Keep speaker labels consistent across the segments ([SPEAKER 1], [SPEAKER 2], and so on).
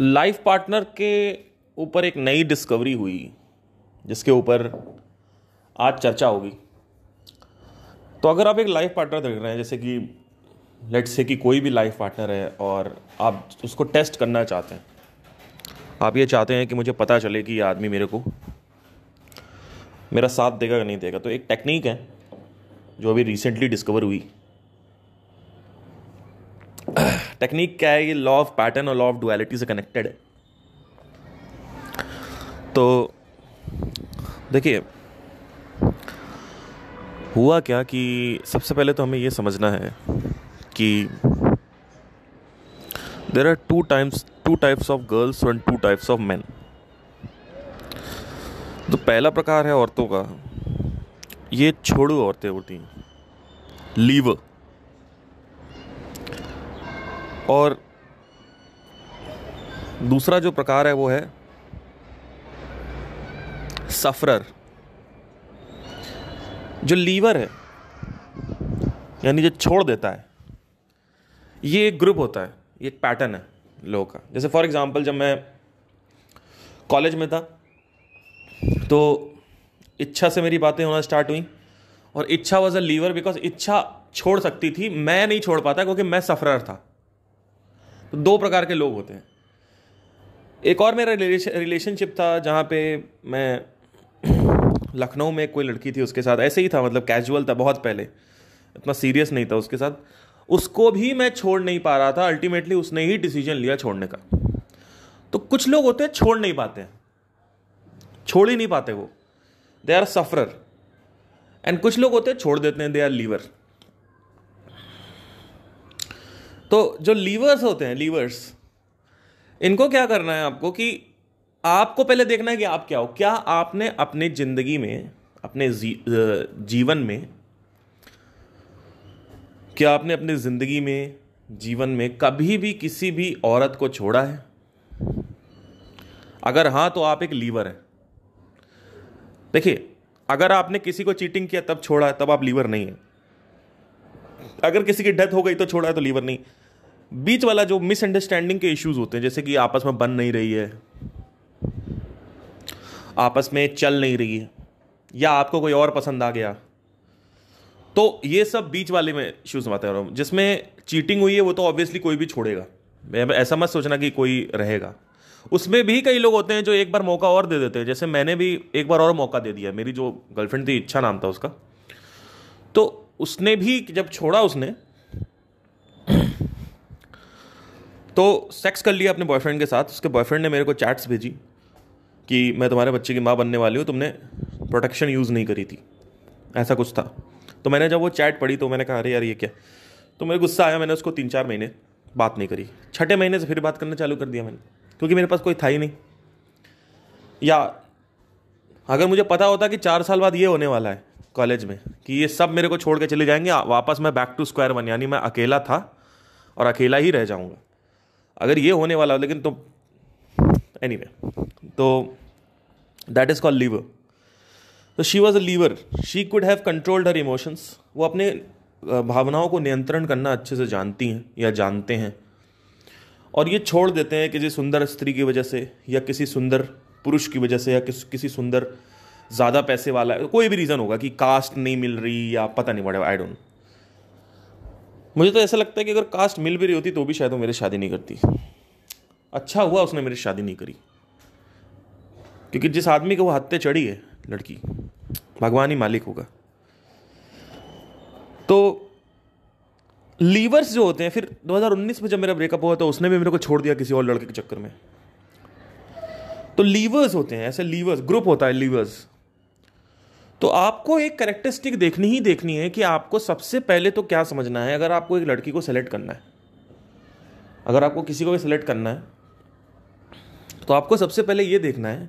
[SPEAKER 1] Life partner के ऊपर एक नई डिस्कवरी हुई जिसके ऊपर आज चर्चा होगी तो अगर आप एक लाइफ पार्टनर देख रहे हैं जैसे कि लेट्स से कि कोई भी लाइफ पार्टनर है और आप उसको टेस्ट करना चाहते हैं आप ये चाहते हैं कि मुझे पता चले कि ये आदमी मेरे को मेरा साथ देगा या नहीं देगा तो एक टेक्निक है जो अभी रिसेंटली डिस्कवर हुई टेक्निक क्या है ये लॉ ऑफ पैटर्न और लॉ ऑफ डुअलिटी से कनेक्टेड है तो देखिए हुआ क्या कि सबसे पहले तो हमें ये समझना है कि there are two times two types of girls and two types of man तो पहला प्रकार है औरतों का ये छोड़ो औरतें होती हैं लीवर और दूसरा जो प्रकार है वो है सफरर जो लीवर है यानी जो छोड़ देता है ये एक ग्रुप होता है ये एक पैटर्न है लोगों का जैसे फॉर एग्जांपल जब मैं कॉलेज में था तो इच्छा से मेरी बातें होना स्टार्ट हुई और इच्छा वॉज अ लीवर बिकॉज इच्छा छोड़ सकती थी मैं नहीं छोड़ पाता क्योंकि मैं सफरर था तो दो प्रकार के लोग होते हैं एक और मेरा रिलेशनशिप था जहाँ पे मैं लखनऊ में कोई लड़की थी उसके साथ ऐसे ही था मतलब कैजुअल था बहुत पहले इतना सीरियस नहीं था उसके साथ उसको भी मैं छोड़ नहीं पा रहा था अल्टीमेटली उसने ही डिसीजन लिया छोड़ने का तो कुछ लोग होते हैं छोड़ नहीं पाते हैं छोड़ ही नहीं पाते वो दे आर सफरर एंड कुछ लोग होते हैं छोड़ देते हैं दे आर लीवर तो जो लीवर्स होते हैं लीवर्स इनको क्या करना है आपको कि आपको पहले देखना है कि आप क्या हो क्या आपने अपने जिंदगी में अपने जी, जीवन में क्या आपने अपने जिंदगी में जीवन में कभी भी किसी भी औरत को छोड़ा है अगर हाँ तो आप एक लीवर हैं देखिए अगर आपने किसी को चीटिंग किया तब छोड़ा है तब आप लीवर नहीं है अगर किसी की डेथ हो गई तो छोड़ा है तो लीवर नहीं बीच वाला जो मिसअंडरस्टैंडिंग के इश्यूज होते हैं जैसे कि आपस में बन नहीं रही है आपस में चल नहीं रही है या आपको कोई और पसंद आ गया तो ये सब बीच वाले में इश्यूज बात कर रहा हूँ जिसमें चीटिंग हुई है वो तो ऑब्वियसली कोई भी छोड़ेगा ऐसा मत सोचना कि कोई रहेगा उसमें भी कई लोग होते हैं जो एक बार मौका और दे देते हैं जैसे मैंने भी एक बार और मौका दे दिया मेरी जो गर्लफ्रेंड थी इच्छा नाम था उसका तो उसने भी जब छोड़ा उसने तो सेक्स कर लिया अपने बॉयफ्रेंड के साथ उसके बॉयफ्रेंड ने मेरे को चैट्स भेजी कि मैं तुम्हारे बच्चे की माँ बनने वाली हूँ तुमने प्रोटेक्शन यूज़ नहीं करी थी ऐसा कुछ था तो मैंने जब वो चैट पढ़ी तो मैंने कहा अरे यार ये क्या तो मेरे गुस्सा आया मैंने उसको तीन चार महीने बात नहीं करी छठे महीने से फिर बात करना चालू कर दिया मैंने क्योंकि मेरे पास कोई था ही नहीं या अगर मुझे पता होता कि चार साल बाद ये होने वाला है कॉलेज में कि ये सब मेरे को छोड़ के चले जाएंगे वापस मैं बैक टू स्क्वायर वन यानी मैं अकेला था और अकेला ही रह जाऊँगा अगर ये होने वाला हो लेकिन तो एनी वे तो दैट इज़ कॉल्ड लीवर तो she was a leaver she could have controlled her emotions वो अपने भावनाओं को नियंत्रण करना अच्छे से जानती हैं या जानते हैं और ये छोड़ देते हैं किसी सुंदर स्त्री की वजह से या किसी सुंदर पुरुष की वजह से या किस किसी सुंदर ज़्यादा पैसे वाला कोई भी रीज़न होगा कि कास्ट नहीं मिल रही या पता नहीं वट आई डोंट मुझे तो ऐसा लगता है कि अगर कास्ट मिल भी रही होती तो भी शायद वो मेरी शादी नहीं करती अच्छा हुआ उसने मेरी शादी नहीं करी क्योंकि जिस आदमी को वो हत्ते चढ़ी है लड़की भगवान ही मालिक होगा तो लीवर्स जो होते हैं फिर 2019 में जब मेरा ब्रेकअप हुआ तो उसने भी मेरे को छोड़ दिया किसी और लड़के के चक्कर में तो लीवर्स होते हैं ऐसे लीवर्स ग्रुप होता है लीवर्स तो आपको एक करेक्टरिस्टिक देखनी ही देखनी है कि आपको सबसे पहले तो क्या समझना है अगर आपको एक लड़की को सेलेक्ट करना है अगर आपको किसी को भी सेलेक्ट करना है तो आपको सबसे पहले ये देखना है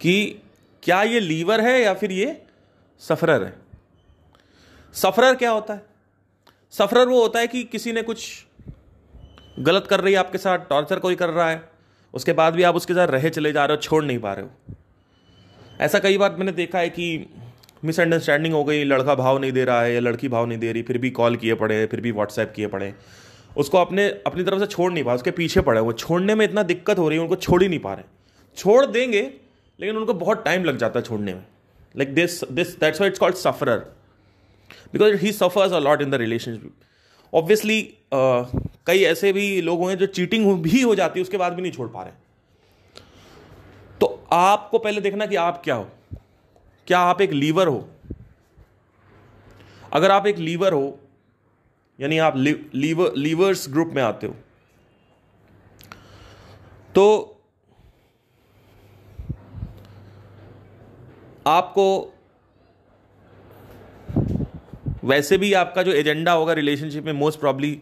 [SPEAKER 1] कि क्या ये लीवर है या फिर ये सफरर है सफरर क्या होता है सफरर वो होता है कि किसी ने कुछ गलत कर रही है आपके साथ टॉर्चर कोई कर रहा है उसके बाद भी आप उसके साथ रहे चले जा रहे हो छोड़ नहीं पा रहे हो ऐसा कई बार मैंने देखा है कि मिसअंडरस्टैंडिंग हो गई लड़का भाव नहीं दे रहा है या लड़की भाव नहीं दे रही फिर भी कॉल किए पड़े फिर भी व्हाट्सएप किए पड़े उसको अपने अपनी तरफ से छोड़ नहीं पा उसके पीछे पड़े वो छोड़ने में इतना दिक्कत हो रही है उनको छोड़ ही नहीं पा रहे छोड़ देंगे लेकिन उनको बहुत टाइम लग जाता है छोड़ने में like this this that's why it's called sufferer because he suffers a lot in the relationship obviously कई ऐसे भी लोग हुए हैं जो चीटिंग भी हो जाती है उसके बाद भी नहीं छोड़ पा रहे तो आपको पहले देखना कि आप क्या हो क्या आप एक लीवर हो अगर आप एक लीवर हो यानी आप लीवर लीवर्स ग्रुप में आते हो तो आपको वैसे भी आपका जो एजेंडा होगा रिलेशनशिप में मोस्ट प्रॉब्ली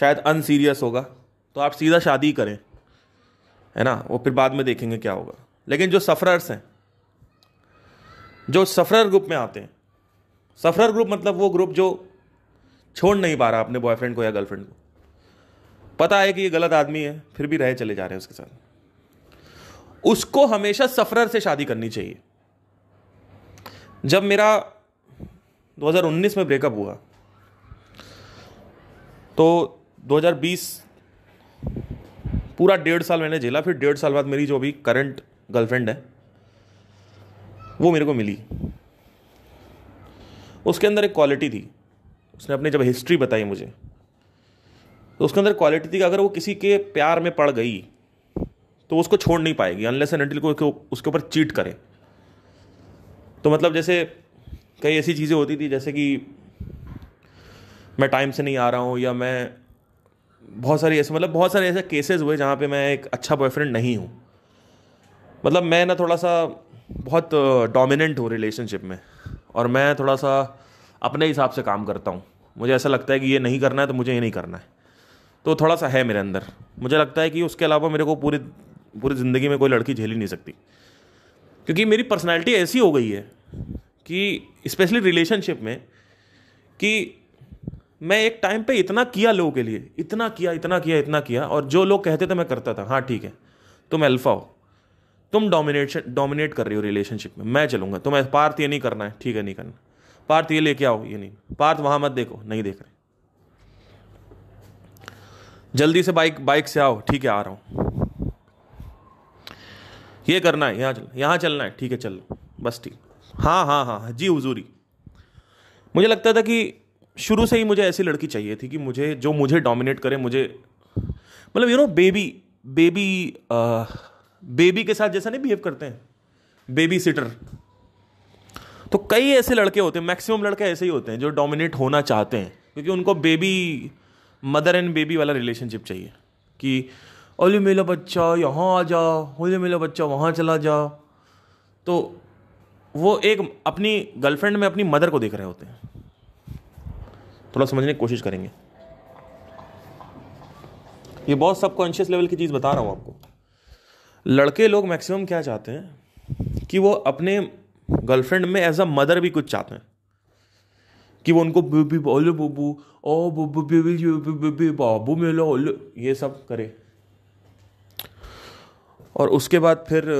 [SPEAKER 1] शायद अनसीरियस होगा तो आप सीधा शादी करें है ना वो फिर बाद में देखेंगे क्या होगा लेकिन जो सफ़रर्स हैं जो सफ़रर ग्रुप में आते हैं सफ़रर ग्रुप मतलब वो ग्रुप जो छोड़ नहीं पा रहा अपने बॉयफ्रेंड को या गर्लफ्रेंड को पता है कि ये गलत आदमी है फिर भी रहे चले जा रहे हैं उसके साथ उसको हमेशा सफ़रर से शादी करनी चाहिए जब मेरा 2019 में ब्रेकअप हुआ तो 2020 पूरा डेढ़ साल मैंने झेला फिर डेढ़ साल बाद मेरी जो अभी करंट गर्लफ्रेंड है वो मेरे को मिली उसके अंदर एक क्वालिटी थी उसने अपनी जब हिस्ट्री बताई मुझे तो उसके अंदर क्वालिटी थी कि अगर वो किसी के प्यार में पड़ गई तो उसको छोड़ नहीं पाएगी अनलेस एंड अनटिल को उसके ऊपर चीट करे तो मतलब जैसे कई ऐसी चीज़ें होती थी जैसे कि मैं टाइम से नहीं आ रहा हूँ या मैं बहुत सारी ऐसे मतलब बहुत सारे ऐसे केसेस हुए जहाँ पे मैं एक अच्छा बॉयफ्रेंड नहीं हूँ मतलब मैं ना थोड़ा सा बहुत डोमिनेंट हूँ रिलेशनशिप में और मैं थोड़ा सा अपने हिसाब से काम करता हूँ मुझे ऐसा लगता है कि ये नहीं करना है तो मुझे ये नहीं करना है तो थोड़ा सा है मेरे अंदर मुझे लगता है कि उसके अलावा मेरे को पूरी पूरी ज़िंदगी में कोई लड़की झेल ही नहीं सकती क्योंकि मेरी पर्सनैलिटी ऐसी हो गई है कि स्पेशली रिलेशनशिप में कि मैं एक टाइम पे इतना किया लोगों के लिए इतना किया इतना किया इतना किया और जो लोग कहते थे मैं करता था हाँ ठीक है तुम अल्फा हो तुम डोमिनेशन डोमिनेट कर रही हो रिलेशनशिप में मैं चलूँगा तुम्हें पार्थ ये नहीं करना है ठीक है नहीं करना पार्थ ये लेके आओ ये नहीं पार्थ वहाँ मत देखो नहीं देख रहे जल्दी से बाइक बाइक से आओ ठीक है आ रहा हूँ ये करना है यहाँ चल यहाँ चलना है ठीक है चल बस ठीक हाँ हाँ हाँ, हाँ। जी हुजूरी मुझे लगता था कि शुरू से ही मुझे ऐसी लड़की चाहिए थी कि मुझे जो मुझे डोमिनेट करे मुझे मतलब you know baby baby baby के साथ जैसा नहीं बिहेव करते हैं बेबी सिटर तो कई ऐसे लड़के होते हैं मैक्सिमम लड़के ऐसे ही होते हैं जो डोमिनेट होना चाहते हैं क्योंकि उनको बेबी मदर एंड बेबी वाला रिलेशनशिप चाहिए कि ओले मिलो बच्चा यहाँ आ जा ओले मेरा बच्चा वहाँ चला जा तो वो एक अपनी गर्लफ्रेंड में अपनी मदर को देख रहे होते हैं थोड़ा समझने की कोशिश करेंगे ये बहुत सब कॉन्शियस लेवल की चीज़ बता रहा हूँ आपको लड़के लोग मैक्सिमम क्या चाहते हैं कि वो अपने गर्लफ्रेंड में एज अ मदर भी कुछ चाहते हैं कि वो उनको बोलो बबू ओ बाबू मिलो ये सब करे और उसके बाद फिर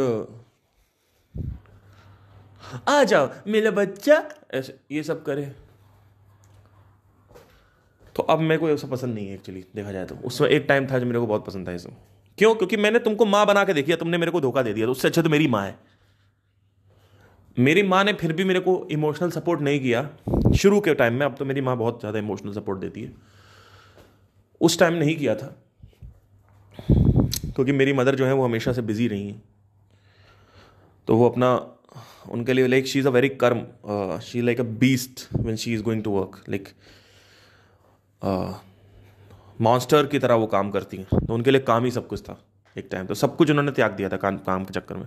[SPEAKER 1] आ जाओ मेरा बच्चा ऐसे ये सब करे तो अब मेरे को ये सब पसंद नहीं है एक्चुअली देखा जाए तो उसमें एक टाइम था जो मेरे को बहुत पसंद था ये सब क्यों क्योंकि मैंने तुमको माँ बना के देखी तुमने मेरे को धोखा दे दिया तो उससे अच्छा तो मेरी माँ है मेरी माँ ने फिर भी मेरे को इमोशनल सपोर्ट नहीं किया शुरू के टाइम में अब तो मेरी माँ बहुत ज़्यादा इमोशनल सपोर्ट देती है उस टाइम नहीं किया था क्योंकि मेरी मदर जो है वो हमेशा से बिज़ी रही हैं तो वो अपना उनके लिए like she is a very calm she like a beast when she is going to work like monster की तरह वो काम करती हैं तो उनके लिए काम ही सब कुछ था एक टाइम तो सब कुछ उन्होंने त्याग दिया था काम काम के चक्कर में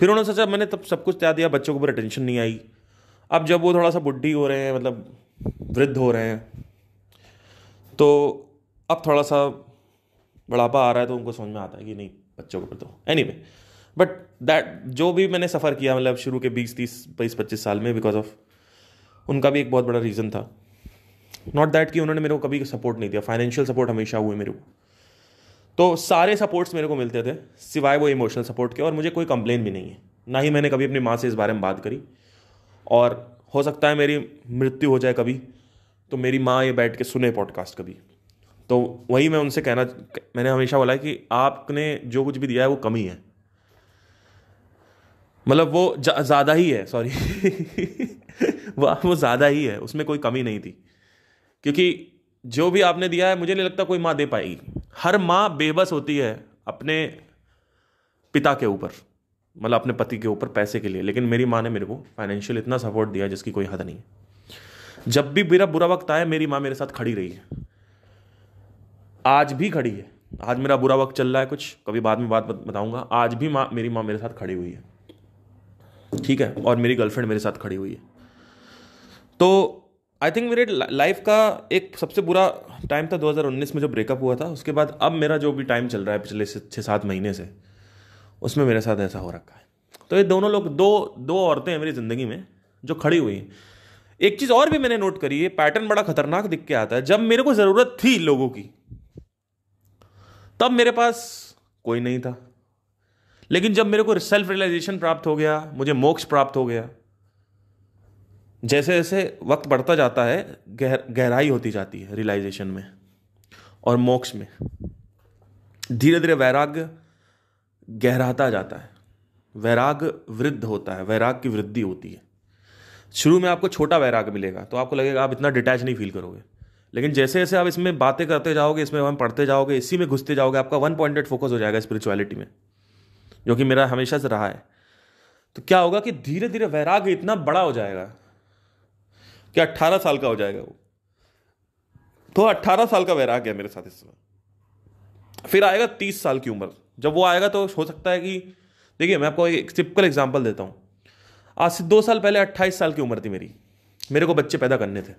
[SPEAKER 1] फिर उन्होंने सोचा मैंने तब सब कुछ त्याग दिया बच्चों के ऊपर टेंशन नहीं आई अब जब वो थोड़ा सा बुढ़ी हो रहे हैं मतलब वृद्ध हो रहे हैं तो अब थोड़ा सा बढ़ापा आ रहा है तो उनको समझ में आता है कि नहीं बच्चों के ऊपर तो एनी वे बट दैट जो भी मैंने सफ़र किया मतलब शुरू के बीस तीस बीस पच्चीस साल में बिकॉज ऑफ उनका भी एक बहुत बड़ा रीज़न था नॉट दैट कि उन्होंने मेरे को कभी सपोर्ट नहीं दिया फाइनेंशियल सपोर्ट हमेशा हुए मेरे को तो सारे सपोर्ट्स मेरे को मिलते थे सिवाय वो इमोशनल सपोर्ट के और मुझे कोई कंप्लेन भी नहीं है ना ही मैंने कभी अपनी माँ से इस बारे में बात करी और हो सकता है मेरी मृत्यु हो जाए कभी तो मेरी माँ ये बैठ के सुने पॉडकास्ट कभी तो वही मैं उनसे कहना मैंने हमेशा बोला कि आपने जो कुछ भी दिया है वो कमी है मतलब वो ज़्यादा ही है सॉरी वो ज़्यादा ही है उसमें कोई कमी नहीं थी क्योंकि जो भी आपने दिया है मुझे नहीं लगता कोई माँ दे पाएगी हर माँ बेबस होती है अपने पिता के ऊपर मतलब अपने पति के ऊपर पैसे के लिए लेकिन मेरी माँ ने मेरे को फाइनेंशियल इतना सपोर्ट दिया जिसकी कोई हद नहीं है जब भी मेरा बुरा वक्त आया मेरी माँ मेरे साथ खड़ी रही है आज भी खड़ी है आज मेरा बुरा वक्त चल रहा है कुछ कभी बाद में बात बताऊंगा आज भी माँ मेरी माँ मेरे साथ खड़ी हुई है ठीक है और मेरी गर्लफ्रेंड मेरे साथ खड़ी हुई है तो आई थिंक मेरे लाइफ का एक सबसे बुरा टाइम था 2019 में जो ब्रेकअप हुआ था उसके बाद अब मेरा जो भी टाइम चल रहा है पिछले छः सात महीने से उसमें मेरे साथ ऐसा हो रखा है तो ये दोनों लोग दो दो औरतें हैं मेरी ज़िंदगी में जो खड़ी हुई हैं एक चीज़ और भी मैंने नोट करी है पैटर्न बड़ा खतरनाक दिख के आता है जब मेरे को ज़रूरत थी लोगों की तब मेरे पास कोई नहीं था लेकिन जब मेरे को सेल्फ रियलाइजेशन प्राप्त हो गया मुझे मोक्ष प्राप्त हो गया जैसे जैसे वक्त बढ़ता जाता है गहर गहराई होती जाती है रियलाइजेशन में और मोक्ष में धीरे धीरे वैराग्य गहराता जाता है वैराग वृद्ध होता है वैराग की वृद्धि होती है शुरू में आपको छोटा वैराग मिलेगा तो आपको लगेगा आप इतना डिटैच नहीं फील करोगे लेकिन जैसे जैसे आप इसमें बातें करते जाओगे इसमें हम पढ़ते जाओगे इसी में घुसते जाओगे आपका वन पॉइंटेड फोकस हो जाएगा स्पिरिचुअलिटी में जो कि मेरा हमेशा से रहा है तो क्या होगा कि धीरे धीरे वैराग इतना बड़ा हो जाएगा कि अट्ठारह साल का हो जाएगा वो तो अट्ठारह साल का वैराग्य है मेरे साथ इस समय फिर आएगा तीस साल की उम्र जब वो आएगा तो हो सकता है कि देखिए मैं आपको एक सिंपल एग्जाम्पल देता हूँ आज से दो साल पहले अट्ठाईस साल की उम्र थी मेरी मेरे को बच्चे पैदा करने थे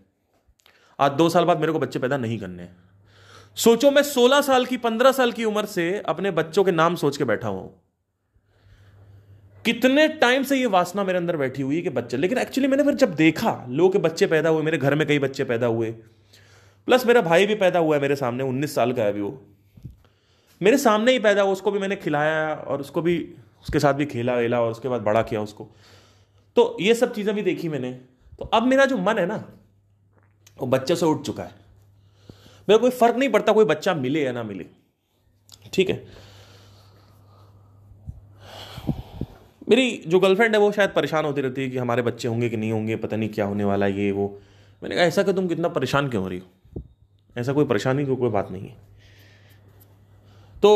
[SPEAKER 1] आज दो साल बाद मेरे को बच्चे पैदा नहीं करने सोचो मैं सोलह साल की पंद्रह साल की उम्र से अपने बच्चों के नाम सोच के बैठा हुआ हूँ कितने टाइम से ये वासना मेरे अंदर बैठी हुई है कि बच्चे लेकिन एक्चुअली मैंने फिर जब देखा लोग के बच्चे पैदा हुए मेरे घर में कई बच्चे पैदा हुए प्लस मेरा भाई भी पैदा हुआ है मेरे सामने उन्नीस साल का है अभी वो मेरे सामने ही पैदा हुआ उसको भी मैंने खिलाया और उसको भी उसके साथ भी खेला वेला और उसके बाद बड़ा किया उसको तो ये सब चीज़ें भी देखी मैंने तो अब मेरा जो मन है ना वो बच्चे से उठ चुका है मेरा कोई फर्क नहीं पड़ता कोई बच्चा मिले या ना मिले ठीक है मेरी जो गर्लफ्रेंड है वो शायद परेशान होती रहती है कि हमारे बच्चे होंगे कि नहीं होंगे पता नहीं क्या होने वाला है ये वो मैंने कहा ऐसा कि तुम कितना परेशान क्यों हो रही हो ऐसा कोई परेशानी की कोई बात नहीं है तो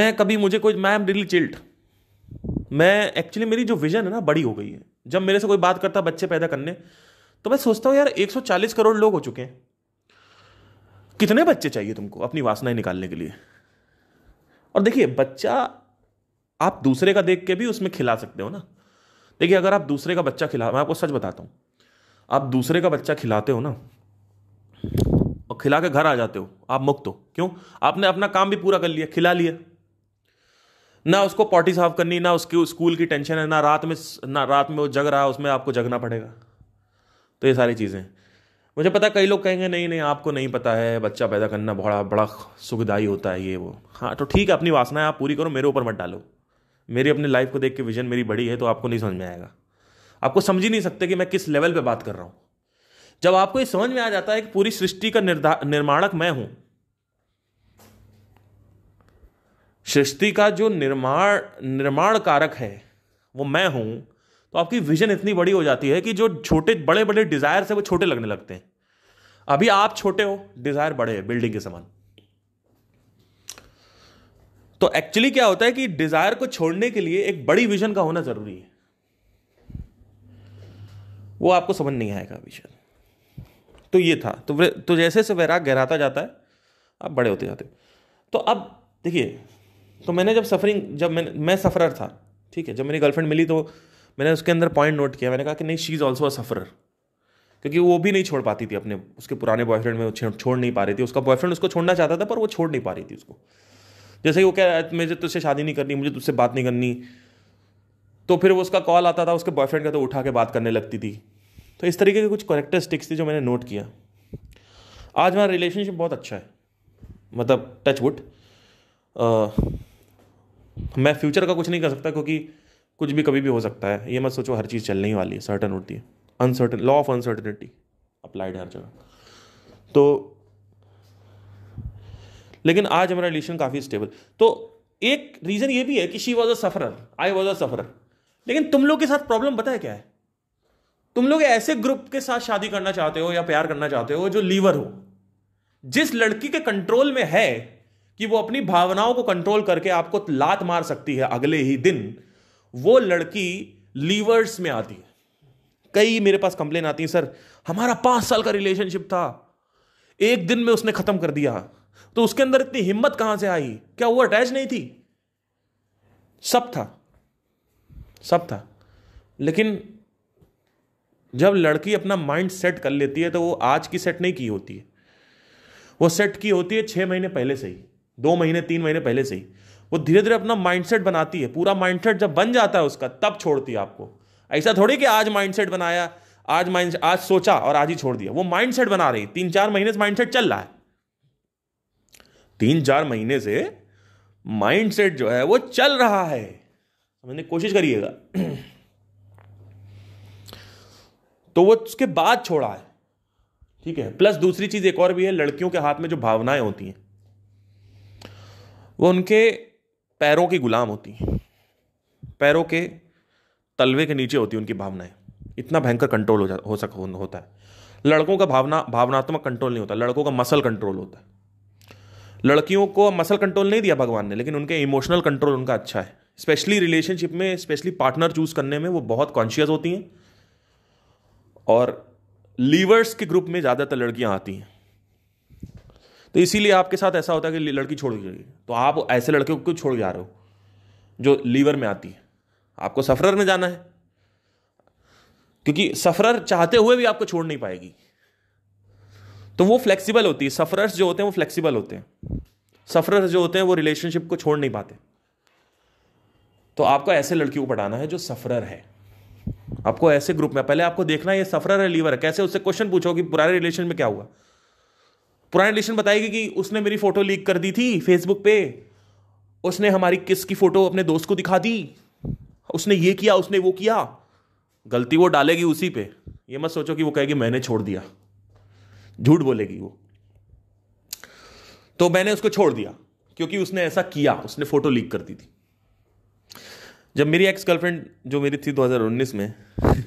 [SPEAKER 1] मैं कभी मुझे कोई मैं एम रियली चिल्ट मैं एक्चुअली मेरी जो विजन है ना बड़ी हो गई है जब मेरे से कोई बात करता बच्चे पैदा करने तो मैं सोचता हूँ यार 140 करोड़ लोग हो चुके हैं कितने बच्चे चाहिए तुमको अपनी वासनाएं निकालने के लिए और देखिए बच्चा आप दूसरे का देख के भी उसमें खिला सकते हो ना देखिए अगर आप दूसरे का बच्चा खिला मैं आपको सच बताता हूँ आप दूसरे का बच्चा खिलाते हो ना और खिला के घर आ जाते हो आप मुक्त हो क्यों आपने अपना काम भी पूरा कर लिया खिला लिया ना उसको पॉटी साफ करनी ना उसकी स्कूल की टेंशन है ना रात में ना रात में वो जग रहा है उसमें आपको जगना पड़ेगा तो ये सारी चीज़ें मुझे पता कई लोग कहेंगे नहीं नहीं आपको नहीं पता है बच्चा पैदा करना बड़ा बड़ा सुखदाई होता है ये वो हाँ तो ठीक है अपनी वासनाएं आप पूरी करो मेरे ऊपर मत डालो मेरी अपनी लाइफ को देख के विजन मेरी बड़ी है तो आपको नहीं समझ में आएगा आपको समझ ही नहीं सकते कि मैं किस लेवल पर बात कर रहा हूँ जब आपको ये समझ में आ जाता है कि पूरी सृष्टि का निर्माणक मैं हूं सृष्टि का जो निर्माण निर्माण कारक है वो मैं हूं तो आपकी विजन इतनी बड़ी हो जाती है कि जो छोटे बड़े बड़े डिजायर है वो छोटे लगने लगते हैं अभी आप छोटे हो डिजायर बड़े हैं बिल्डिंग के समान तो एक्चुअली क्या होता है कि डिजायर को छोड़ने के लिए एक बड़ी विजन का होना जरूरी है वो आपको समझ नहीं आएगा विजन तो ये था तो तो जैसे जैसे वैराग गहराता जाता है आप बड़े होते जाते तो अब देखिए तो मैंने जब सफरिंग जब मैं मैं सफरर था ठीक है जब मेरी गर्लफ्रेंड मिली तो मैंने उसके अंदर पॉइंट नोट किया मैंने कहा कि नहीं she is also a sufferer क्योंकि वो भी नहीं छोड़ पाती थी अपने उसके पुराने बॉयफ्रेंड में छोड़ नहीं पा रही थी उसका बॉयफ्रेंड उसको छोड़ना चाहता था पर वो छोड़ नहीं पा रही थी उसको जैसे ही वो कह रहा है मुझे तुझसे शादी नहीं करनी मुझे तुझसे बात नहीं करनी तो फिर वो उसका कॉल आता था उसके बॉयफ्रेंड का तो उठा के बात करने लगती थी तो इस तरीके के कुछ करेक्टरिस्टिक्स थी जो मैंने नोट किया आज मेरा रिलेशनशिप बहुत अच्छा है मतलब टच वुड मैं फ्यूचर का कुछ नहीं कर सकता क्योंकि कुछ भी कभी भी हो सकता है ये मत सोचो हर चीज़ चलने ही वाली है सर्टन होती है uncertain law of uncertainty applied हर जगह तो लेकिन आज हमारा रिलेशन काफ़ी स्टेबल तो एक रीज़न ये भी है कि she was a sufferer I was a sufferer लेकिन तुम लोग के साथ प्रॉब्लम पता क्या है तुम लोग ऐसे ग्रुप के साथ शादी करना चाहते हो या प्यार करना चाहते हो जो लीवर हो जिस लड़की के कंट्रोल में है कि वो अपनी भावनाओं को कंट्रोल करके आपको लात मार सकती है अगले ही दिन वो लड़की लीवर्स में आती है कई मेरे पास कंप्लेन आती है सर हमारा पांच साल का रिलेशनशिप था एक दिन में उसने खत्म कर दिया तो उसके अंदर इतनी हिम्मत कहां से आई क्या वो अटैच नहीं थी सब था सब था लेकिन जब लड़की अपना माइंड सेट कर लेती है तो वो आज की सेट नहीं की होती है वो सेट की होती है छह महीने पहले से ही दो महीने तीन महीने पहले से ही वो धीरे धीरे अपना माइंडसेट बनाती है पूरा माइंडसेट जब बन जाता है उसका तब छोड़ती है आपको ऐसा थोड़ी कि आज माइंडसेट बनाया आज माइंड आज सोचा और आज ही छोड़ दिया वो माइंडसेट बना रही तीन चार महीने से माइंडसेट चल रहा है तीन चार महीने से माइंड सेट जो है वो चल रहा है समझने कोशिश करिएगा तो वो उसके बाद छोड़ा है ठीक है प्लस दूसरी चीज एक और भी है लड़कियों के हाथ में जो भावनाएं होती हैं वो उनके पैरों की गुलाम होती हैं पैरों के तलवे के नीचे होती है उनकी भावनाएं इतना भयंकर कंट्रोल हो जा हो सक होता है लड़कों का भावना भावनात्मक कंट्रोल नहीं होता लड़कों का मसल कंट्रोल होता है लड़कियों को मसल कंट्रोल नहीं दिया भगवान ने लेकिन उनके इमोशनल कंट्रोल उनका अच्छा है स्पेशली रिलेशनशिप में स्पेशली पार्टनर चूज करने में वो बहुत कॉन्शियस होती हैं और लीवर्स के ग्रुप में ज़्यादातर लड़कियां आती हैं तो इसीलिए आपके साथ ऐसा होता है कि लड़की छोड़ जाएगी तो आप ऐसे लड़के को छोड़ जा रहे हो जो लीवर में आती है आपको सफरर में जाना है क्योंकि सफरर चाहते हुए भी आपको छोड़ नहीं पाएगी तो वो फ्लेक्सिबल होती है सफरर्स जो होते हैं वो फ्लेक्सिबल होते हैं सफरर्स जो होते हैं वो रिलेशनशिप को छोड़ नहीं पाते तो आपको ऐसे लड़की को पढ़ाना है जो सफरर है आपको ऐसे ग्रुप में पहले आपको देखना है ये सफरर है लीवर है कैसे उससे क्वेश्चन पूछो कि पुराने रिलेशन में क्या हुआ पुराने रिलेशन बताएगी कि उसने मेरी फोटो लीक कर दी थी फेसबुक पे उसने हमारी किस की फोटो अपने दोस्त को दिखा दी उसने ये किया उसने वो किया गलती वो डालेगी उसी पे ये मत सोचो कि वो कहेगी मैंने छोड़ दिया झूठ बोलेगी वो तो मैंने उसको छोड़ दिया क्योंकि उसने ऐसा किया उसने फोटो लीक कर दी थी जब मेरी एक्स गर्लफ्रेंड जो मेरी थी 2019 में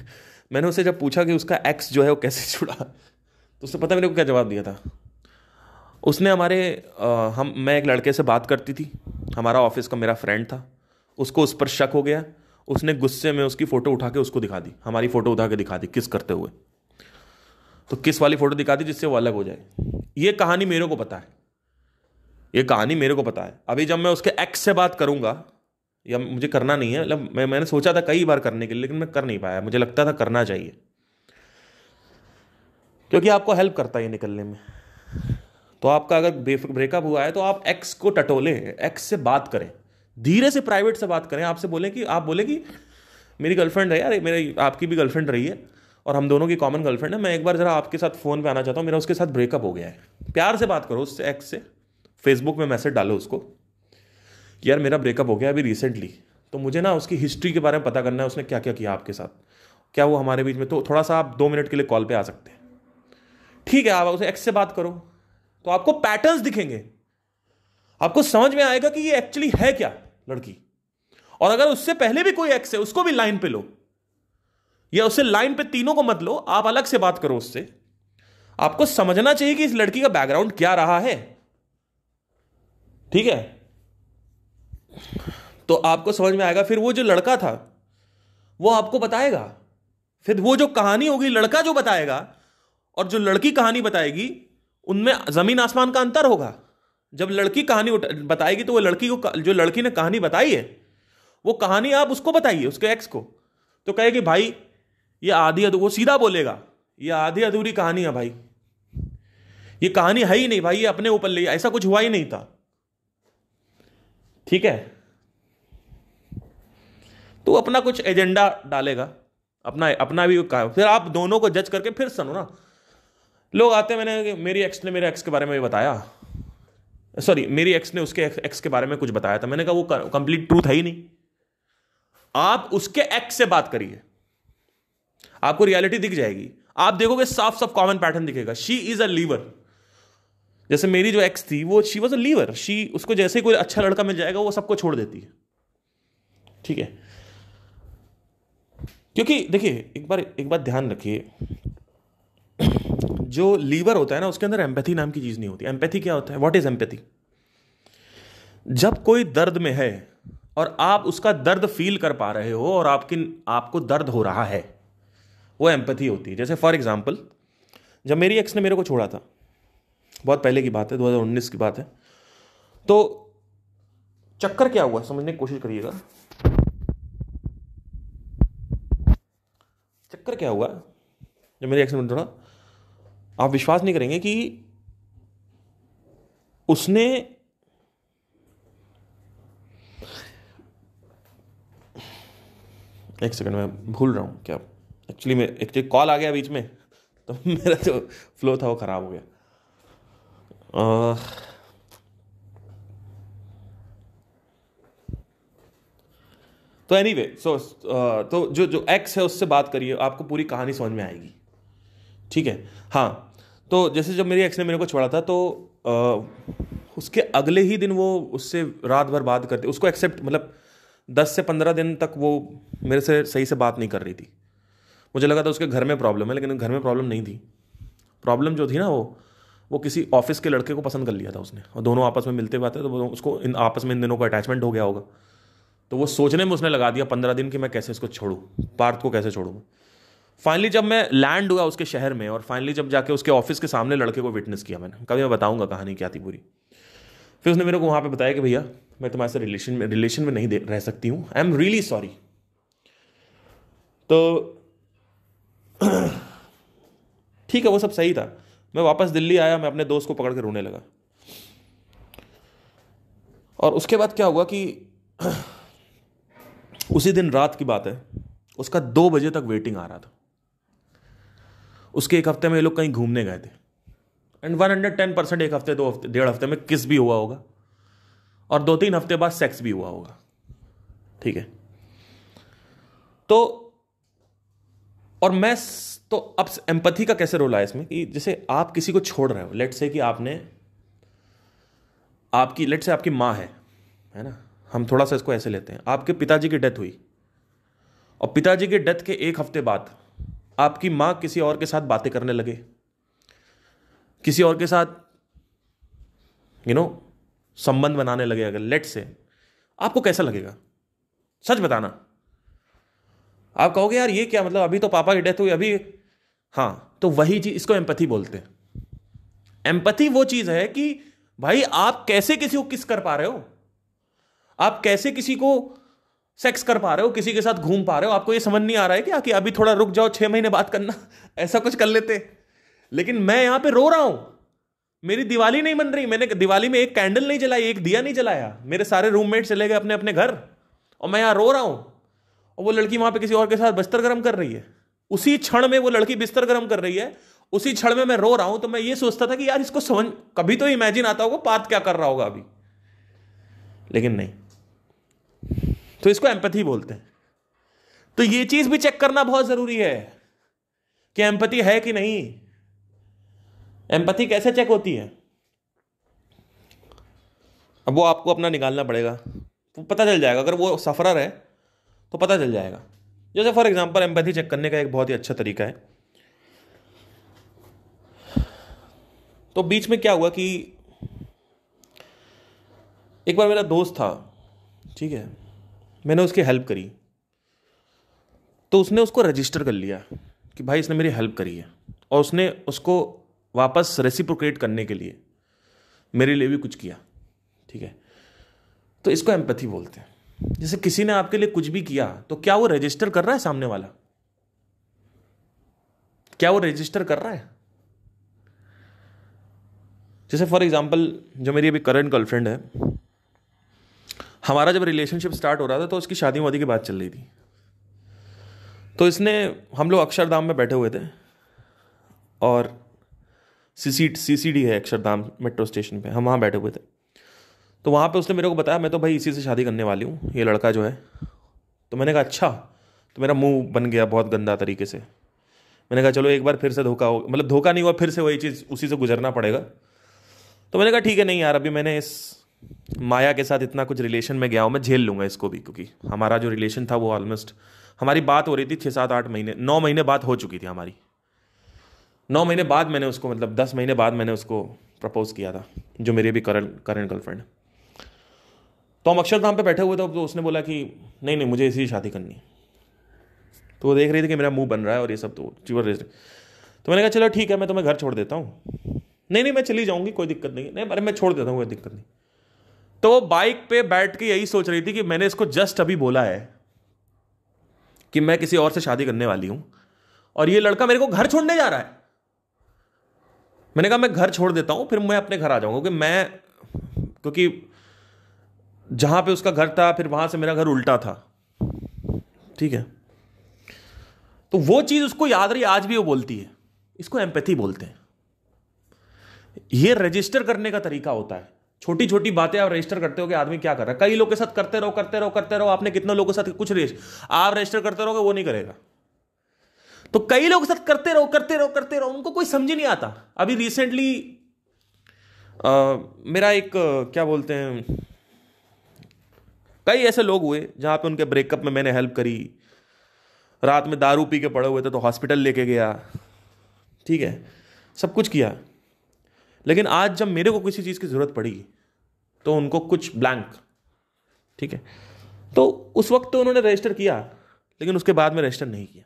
[SPEAKER 1] मैंने उसे जब पूछा कि उसका एक्स जो है वो कैसे छुड़ा तो उसने पता मेरे को क्या जवाब दिया था उसने हमारे आ, हम मैं एक लड़के से बात करती थी हमारा ऑफिस का मेरा फ्रेंड था उसको उस पर शक हो गया उसने गुस्से में उसकी फ़ोटो उठा के उसको दिखा दी हमारी फ़ोटो उठा के दिखा दी किस करते हुए तो किस वाली फ़ोटो दिखा दी जिससे वो अलग हो जाए ये कहानी मेरे को पता है ये कहानी मेरे को पता है अभी जब मैं उसके एक्स से बात करूंगा या मुझे करना नहीं है मतलब मैं मैंने सोचा था कई बार करने के लिए लेकिन मैं कर नहीं पाया मुझे लगता था करना चाहिए क्योंकि आपको हेल्प करता है निकलने में तो आपका अगर ब्रेकअप हुआ है तो आप एक्स को टटोलें एक्स से बात करें धीरे से प्राइवेट से बात करें आपसे बोलें कि आप बोले कि मेरी गर्लफ्रेंड है यार मेरी आपकी भी गर्लफ्रेंड रही है और हम दोनों की कॉमन गर्लफ्रेंड है मैं एक बार ज़रा आपके साथ फ़ोन पे आना चाहता हूँ मेरा उसके साथ ब्रेकअप हो गया है प्यार से बात करो उससे एक्स से फेसबुक में मैसेज डालो उसको यार मेरा ब्रेकअप हो गया अभी रिसेंटली तो मुझे ना उसकी हिस्ट्री के बारे में पता करना है उसने क्या क्या किया आपके साथ क्या वो हमारे बीच में तो थोड़ा सा आप दो मिनट के लिए कॉल पर आ सकते हैं ठीक है आप उसे एक्स से बात करो तो आपको पैटर्न्स दिखेंगे आपको समझ में आएगा कि ये एक्चुअली है क्या लड़की और अगर उससे पहले भी कोई एक्स है उसको भी लाइन पे लो या उससे लाइन पे तीनों को मत लो आप अलग से बात करो उससे आपको समझना चाहिए कि इस लड़की का बैकग्राउंड क्या रहा है ठीक है तो आपको समझ में आएगा फिर वो जो लड़का था वो आपको बताएगा फिर वो जो कहानी होगी लड़का जो बताएगा और जो लड़की कहानी बताएगी उनमें जमीन आसमान का अंतर होगा जब लड़की कहानी बताएगी तो वो लड़की को जो लड़की ने कहानी बताई है वो कहानी आप उसको बताइए उसके एक्स को तो कहेगी भाई ये आधी अधूरी वो सीधा बोलेगा ये आधी अधूरी कहानी है भाई ये कहानी है ही नहीं भाई ये अपने ऊपर ले ऐसा कुछ हुआ ही नहीं था ठीक है तो अपना कुछ एजेंडा डालेगा अपना अपना भी कहा फिर आप दोनों को जज करके फिर सुनो ना लोग आते हैं मैंने मेरी एक्स ने मेरे एक्स के बारे में भी बताया सॉरी मेरी एक्स ने उसके एक्स के बारे में कुछ बताया था मैंने कहा वो कंप्लीट ट्रूथ है ही नहीं आप उसके एक्स से बात करिए आपको रियलिटी दिख जाएगी आप देखोगे साफ साफ कॉमन पैटर्न दिखेगा शी इज अ लीवर जैसे मेरी जो एक्स थी वो she was a leaver she उसको जैसे ही कोई अच्छा लड़का मिल जाएगा वो सबको छोड़ देती है ठीक है क्योंकि देखिए एक बार एक बार ध्यान रखिए जो लीवर होता है ना उसके अंदर एम्पैथी नाम की चीज़ नहीं होती एम्पैथी क्या होता है व्हाट इज एम्पैथी जब कोई दर्द में है और आप उसका दर्द फील कर पा रहे हो और आपकी आपको दर्द हो रहा है वो एम्पथी होती है जैसे फॉर एग्जाम्पल जब मेरी एक्स ने मेरे को छोड़ा था बहुत पहले की बात है 2019 की बात है तो चक्कर क्या हुआ समझने की कोशिश करिएगा चक्कर क्या हुआ जब मेरी एक्स ने छोड़ा आप विश्वास नहीं करेंगे कि उसने एक सेकंड मैं भूल रहा हूं क्या एक्चुअली मैं एक्चुअली तो कॉल आ गया बीच में तो मेरा जो फ्लो था वो ख़राब हो गया तो एनी वे सो तो जो जो एक्स है उससे बात करिए आपको पूरी कहानी समझ में आएगी ठीक है हाँ तो जैसे जब मेरी एक्स ने मेरे को छोड़ा था तो आ, उसके अगले ही दिन वो उससे रात भर बात करते उसको एक्सेप्ट मतलब दस से पंद्रह दिन तक वो मेरे से सही से बात नहीं कर रही थी मुझे लगा था उसके घर में प्रॉब्लम है लेकिन घर में प्रॉब्लम नहीं थी प्रॉब्लम जो थी ना वो वो किसी ऑफिस के लड़के को पसंद कर लिया था उसने और दोनों आपस में मिलते हुए आते तो उसको इन आपस में इन दिनों को अटैचमेंट हो गया होगा तो वो सोचने में उसने लगा दिया पंद्रह दिन कि मैं कैसे इसको छोड़ूँ पार्थ को कैसे छोड़ूँ फाइनली जब मैं लैंड हुआ उसके शहर में और फाइनली जब जाके उसके ऑफिस के सामने लड़के को विटनेस किया मैंने कभी मैं बताऊँगा कहानी क्या थी पूरी फिर उसने मेरे को वहाँ पर बताया कि भैया मैं तुम्हारे से रिलेशन में रिलेशन में नहीं रह सकती हूँ आई एम रियली सॉरी तो ठीक है वो सब सही था मैं वापस दिल्ली आया मैं अपने दोस्त को पकड़ के रोने लगा और उसके बाद क्या हुआ कि उसी दिन रात की बात है उसका दो बजे तक वेटिंग आ रहा था उसके एक हफ्ते में ये लोग कहीं घूमने गए थे and one hundred ten percent एक हफ्ते दो हफ्ते डेढ़ हफ्ते में किस भी हुआ होगा और दो तीन हफ्ते बाद सेक्स भी हुआ होगा ठीक है तो और मैं तो अब एम्पथी का कैसे रोल आया इसमें कि जैसे आप किसी को छोड़ रहे हो लेट से कि आपने आपकी लेट से आपकी माँ है है ना हम थोड़ा सा इसको ऐसे लेते हैं आपके पिताजी की डेथ हुई और पिताजी की डेथ के एक हफ्ते बाद आपकी माँ किसी और के साथ बातें करने लगे किसी और के साथ यू नो संबंध बनाने लगे अगर लेट से आपको कैसा लगेगा सच बताना आप कहोगे यार ये क्या मतलब अभी तो पापा की डेथ हुई अभी हाँ तो वही चीज इसको एम्पथी बोलते हैं एम्पथी वो चीज है कि भाई आप कैसे किसी को किस कर पा रहे हो आप कैसे किसी को सेक्स कर पा रहे हो किसी के साथ घूम पा रहे हो आपको ये समझ नहीं आ रहा है क्या कि अभी थोड़ा रुक जाओ छह महीने बात करना ऐसा कुछ कर लेते लेकिन मैं यहां पे रो रहा हूं मेरी दिवाली नहीं बन रही मैंने दिवाली में एक कैंडल नहीं जलाई एक दिया नहीं जलाया मेरे सारे रूममेट चले गए अपने अपने घर और मैं यहां रो रहा हूं और वो लड़की वहां पे किसी और के साथ बिस्तर गर्म कर रही है उसी क्षण में वो लड़की बिस्तर गर्म कर रही है उसी क्षण में मैं रो रहा हूं तो मैं ये सोचता था कि यार इसको समझ कभी तो इमेजिन आता होगा पात क्या कर रहा होगा अभी लेकिन नहीं तो इसको एम्पथी बोलते हैं तो ये चीज भी चेक करना बहुत जरूरी है कि एम्पथी है कि नहीं एम्पथी कैसे चेक होती है अब वो आपको अपना निकालना पड़ेगा वो पता चल जाएगा अगर वो सफरर है तो पता चल जाएगा जैसे फॉर एग्जाम्पल एम्पैथी चेक करने का एक बहुत ही अच्छा तरीका है तो बीच में क्या हुआ कि एक बार मेरा दोस्त था ठीक है मैंने उसकी हेल्प करी तो उसने उसको रजिस्टर कर लिया कि भाई इसने मेरी हेल्प करी है और उसने उसको वापस रेसिप्रोक्रिएट करने के लिए मेरे लिए भी कुछ किया ठीक है तो इसको एम्पथी बोलते हैं जैसे किसी ने आपके लिए कुछ भी किया तो क्या वो रजिस्टर कर रहा है सामने वाला क्या वो रजिस्टर कर रहा है जैसे फॉर एग्जाम्पल जो मेरी अभी करंट गर्लफ्रेंड है हमारा जब रिलेशनशिप स्टार्ट हो रहा था तो उसकी शादी वादी की बात चल रही थी तो इसने हम लोग अक्षरधाम में बैठे हुए थे और सी सी सी सी डी है अक्षरधाम मेट्रो स्टेशन पे हम वहाँ बैठे हुए थे तो वहाँ पे उसने मेरे को बताया मैं तो भाई इसी से शादी करने वाली हूँ ये लड़का जो है तो मैंने कहा अच्छा तो मेरा मुंह बन गया बहुत गंदा तरीके से मैंने कहा चलो एक बार फिर से धोखा हो मतलब धोखा नहीं हुआ फिर से वही चीज़ उसी से गुजरना पड़ेगा तो मैंने कहा ठीक है नहीं यार अभी मैंने इस माया के साथ इतना कुछ रिलेशन में गया हूँ मैं झेल लूँगा इसको भी क्योंकि हमारा जो रिलेशन था वो ऑलमोस्ट हमारी बात हो रही थी छः सात आठ महीने नौ महीने बाद हो चुकी थी हमारी नौ महीने बाद मैंने उसको मतलब दस महीने बाद मैंने उसको प्रपोज़ किया था जो मेरी भी करंट करंट गर्लफ्रेंड है तो हम अक्षरधाम पे बैठे हुए थे तो उसने बोला कि नहीं नहीं मुझे इसी शादी करनी है तो वो देख रही थी कि मेरा मुंह बन रहा है और ये सब तो चीवर रेस्ट तो मैंने कहा चलो ठीक है मैं तुम्हें घर छोड़ देता हूँ नहीं नहीं मैं चली जाऊँगी कोई दिक्कत नहीं नहीं अरे मैं छोड़ देता हूँ कोई दिक्कत नहीं तो वो बाइक पे बैठ के यही सोच रही थी कि मैंने इसको जस्ट अभी बोला है कि मैं किसी और से शादी करने वाली हूँ और ये लड़का मेरे को घर छोड़ने जा रहा है मैंने कहा मैं घर छोड़ देता हूँ फिर मैं अपने घर आ जाऊँगा क्योंकि मैं क्योंकि जहाँ पे उसका घर था फिर वहाँ से मेरा घर उल्टा था ठीक है तो वो चीज़ उसको याद रही आज भी वो बोलती है इसको एम्पैथी बोलते हैं ये रजिस्टर करने का तरीका होता है छोटी छोटी बातें आप रजिस्टर करते हो कि आदमी क्या कर रहा है कई लोग के साथ करते रहो करते रहो करते रहो आपने कितने लोगों के साथ कुछ रजिस्टर आप रजिस्टर करते रहोगे वो नहीं करेगा तो कई लोग साथ करते रहो करते रहो करते रहो उनको कोई समझ नहीं आता अभी रिसेंटली मेरा एक क्या बोलते हैं कई ऐसे लोग हुए जहाँ पे उनके ब्रेकअप में मैंने हेल्प करी रात में दारू पी के पड़े हुए थे तो हॉस्पिटल लेके गया ठीक है सब कुछ किया लेकिन आज जब मेरे को किसी चीज़ की ज़रूरत पड़ी तो उनको कुछ ब्लैंक ठीक है तो उस वक्त तो उन्होंने रजिस्टर किया लेकिन उसके बाद में रजिस्टर नहीं किया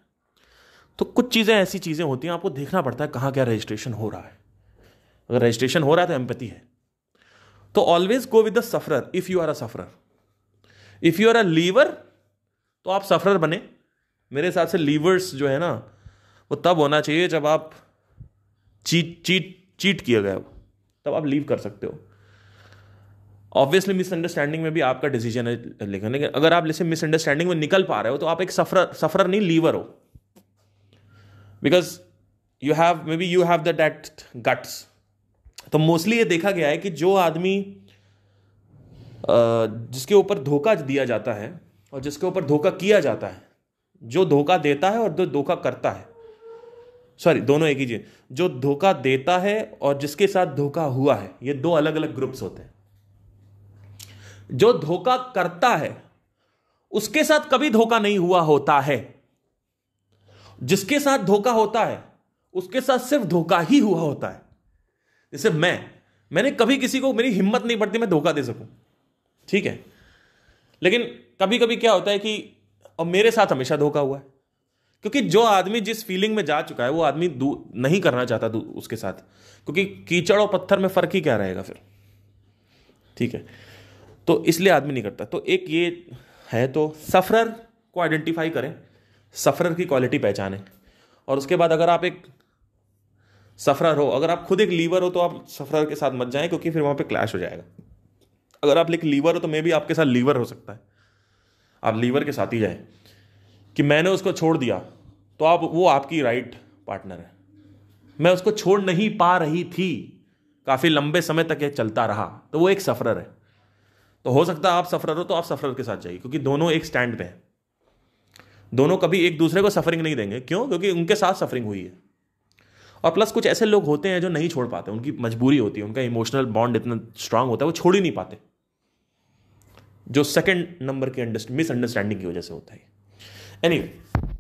[SPEAKER 1] तो कुछ चीज़ें ऐसी चीज़ें होती हैं आपको देखना पड़ता है कहाँ क्या रजिस्ट्रेशन हो रहा है अगर रजिस्ट्रेशन हो रहा है तो एम्पति है तो always go with the sufferer if you are a sufferer if you are a leaver तो आप सफरर बने मेरे हिसाब से लीवर्स जो है ना वो तब होना चाहिए जब आप चीट चीट चीट किया गया हो तब आप लीव कर सकते हो ऑब्वियसली मिसअंडरस्टैंडिंग में भी आपका डिसीजन है लेकिन लेकिन अगर आप जैसे मिसअंडरस्टैंडिंग में निकल पा रहे हो तो आप एक सफर सफरर नहीं लीवर हो because you have maybe you have that guts तो मोस्टली ये देखा गया है कि जो आदमी जिसके ऊपर धोखा दिया जाता है और जिसके ऊपर धोखा किया जाता है जो धोखा देता है और जो धोखा करता है सॉरी दोनों एक ही चीज जो धोखा देता है और जिसके साथ धोखा हुआ है ये दो अलग अलग ग्रुप्स होते हैं जो धोखा करता है उसके साथ कभी धोखा नहीं हुआ होता है जिसके साथ धोखा होता है उसके साथ सिर्फ धोखा ही हुआ होता है जैसे मैं मैंने कभी किसी को मेरी हिम्मत नहीं पड़ती मैं धोखा दे सकूं ठीक है लेकिन कभी कभी क्या होता है कि और मेरे साथ हमेशा धोखा हुआ है क्योंकि जो आदमी जिस फीलिंग में जा चुका है वो आदमी नहीं करना चाहता उसके साथ क्योंकि कीचड़ और पत्थर में फ़र्क ही क्या रहेगा फिर ठीक है तो इसलिए आदमी नहीं करता तो एक ये है तो सफरर को आइडेंटिफाई करें सफरर की क्वालिटी पहचानें और उसके बाद अगर आप एक सफरर हो अगर आप खुद एक लीवर हो तो आप सफरर के साथ मत जाएं क्योंकि फिर वहां पे क्लैश हो जाएगा अगर आप एक लीवर हो तो मे भी आपके साथ लीवर हो सकता है आप लीवर के साथ ही जाए कि मैंने उसको छोड़ दिया तो आप वो आपकी राइट पार्टनर है मैं उसको छोड़ नहीं पा रही थी काफ़ी लंबे समय तक ये चलता रहा तो वो एक सफ़रर है तो हो सकता है आप सफ़रर हो तो आप सफ़रर के साथ जाइए क्योंकि दोनों एक स्टैंड पे हैं दोनों कभी एक दूसरे को सफरिंग नहीं देंगे क्यों क्योंकि उनके साथ सफरिंग हुई है और प्लस कुछ ऐसे लोग होते हैं जो नहीं छोड़ पाते उनकी मजबूरी होती है उनका इमोशनल बॉन्ड इतना स्ट्रांग होता है वो छोड़ ही नहीं पाते जो सेकंड नंबर के मिसअंडरस्टैंडिंग की वजह से होता है एनी anyway,